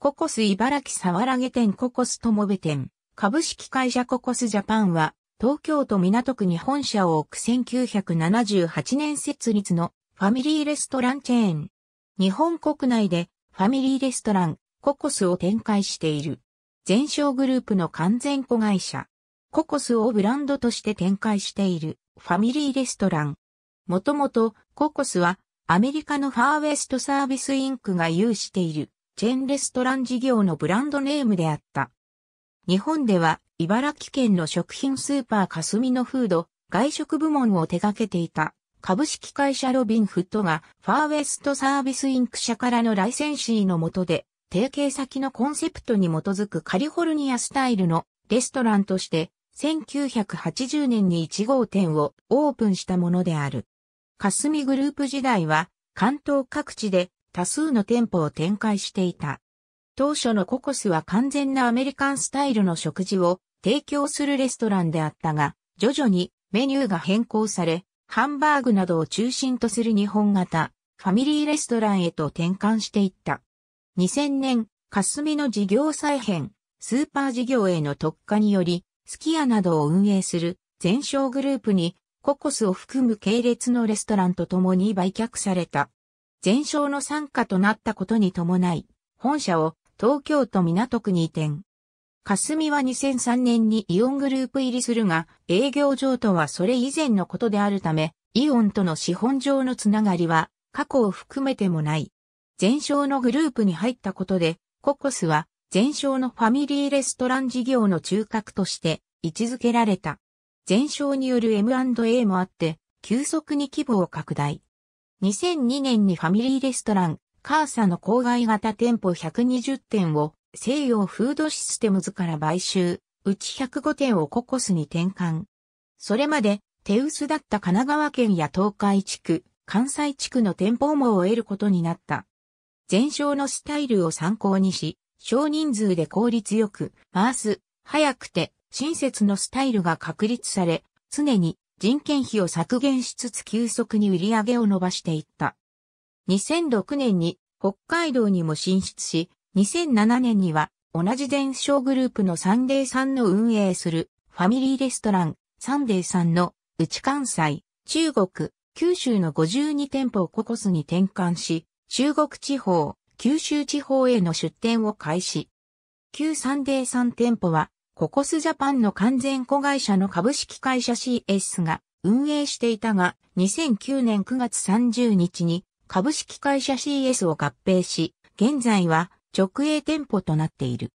ココス茨城沢らげ店ココス友部店、株式会社ココスジャパンは、東京都港区に本社を置く1978年設立のファミリーレストランチェーン。日本国内でファミリーレストランココスを展開している。全商グループの完全子会社。ココスをブランドとして展開しているファミリーレストラン。もともとココスはアメリカのファーウェストサービスインクが有しているチェーンレストラン事業のブランドネームであった。日本では、茨城県の食品スーパー霞のフード、外食部門を手掛けていた、株式会社ロビンフットが、ファーウェストサービスインク社からのライセンシーの下で、提携先のコンセプトに基づくカリフォルニアスタイルのレストランとして、1980年に1号店をオープンしたものである。霞グループ時代は関東各地で多数の店舗を展開していた。当初のココスは完全なアメリカンスタイルの食事を提供するレストランであったが、徐々にメニューが変更され、ハンバーグなどを中心とする日本型、ファミリーレストランへと転換していった。2000年、霞の事業再編、スーパー事業への特化により、スキ家などを運営する全商グループに、ココスを含む系列のレストランと共に売却された。全焼の参加となったことに伴い、本社を東京都港区に移転。霞は2003年にイオングループ入りするが、営業上とはそれ以前のことであるため、イオンとの資本上のつながりは、過去を含めてもない。全商のグループに入ったことで、ココスは、全商のファミリーレストラン事業の中核として位置づけられた。全商による M&A もあって、急速に規模を拡大。2002年にファミリーレストラン、カーサの郊外型店舗120店を西洋フードシステムズから買収、うち105店をココスに転換。それまで手薄だった神奈川県や東海地区、関西地区の店舗網を得ることになった。全商のスタイルを参考にし、少人数で効率よく、回す、早くて、親切のスタイルが確立され、常に人件費を削減しつつ急速に売り上げを伸ばしていった。2006年に北海道にも進出し、2007年には同じ伝承グループのサンデーさんの運営するファミリーレストランサンデーさんの内関西、中国、九州の52店舗をココスに転換し、中国地方、九州地方への出店を開始。旧サンデーさん店舗はココスジャパンの完全子会社の株式会社 CS が運営していたが、2009年9月30日に株式会社 CS を合併し、現在は直営店舗となっている。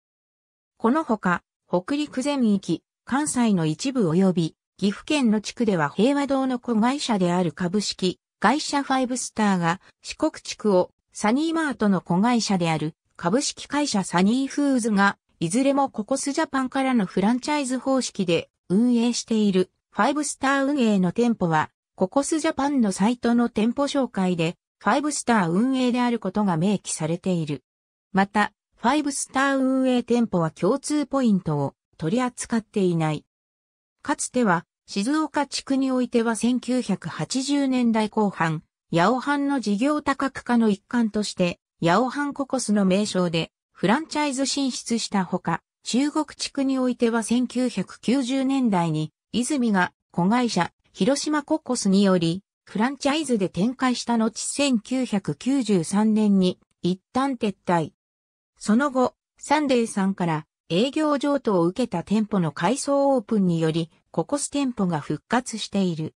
このほか、北陸全域、関西の一部及び、岐阜県の地区では平和堂の子会社である株式会社ファイブスターが四国地区をサニーマートの子会社である株式会社サニーフーズがいずれもココスジャパンからのフランチャイズ方式で運営している5スター運営の店舗は、ココスジャパンのサイトの店舗紹介で、5スター運営であることが明記されている。また、5スター運営店舗は共通ポイントを取り扱っていない。かつては、静岡地区においては1980年代後半、ヤオハンの事業多角化の一環として、ヤオハンココスの名称で、フランチャイズ進出したほか、中国地区においては1990年代に、泉が子会社、広島ココスにより、フランチャイズで展開した後1993年に一旦撤退。その後、サンデーさんから営業譲渡を受けた店舗の改装オープンにより、ココス店舗が復活している。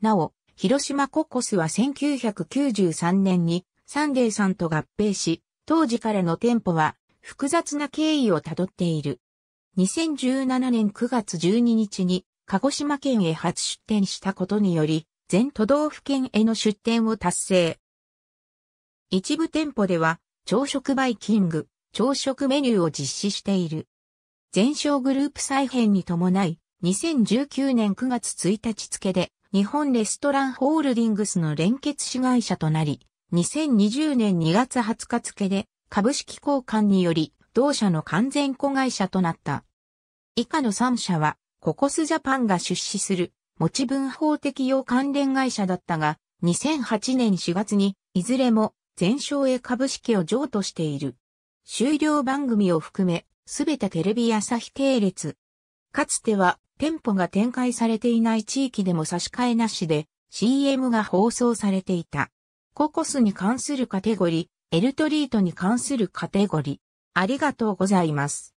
なお、広島ココスは1993年にサンデーさんと合併し、当時からの店舗は複雑な経緯をたどっている。2017年9月12日に鹿児島県へ初出店したことにより、全都道府県への出店を達成。一部店舗では、朝食バイキング、朝食メニューを実施している。全商グループ再編に伴い、2019年9月1日付で、日本レストランホールディングスの連結子会社となり、2020年2月20日付で、株式交換により、同社の完全子会社となった。以下の3社は、ココスジャパンが出資する、持ち分法適用関連会社だったが、2008年4月に、いずれも、全商へ株式を譲渡している。終了番組を含め、すべてテレビ朝日系列。かつては、店舗が展開されていない地域でも差し替えなしで、CM が放送されていた。ココスに関するカテゴリー、エルトリートに関するカテゴリー。ありがとうございます。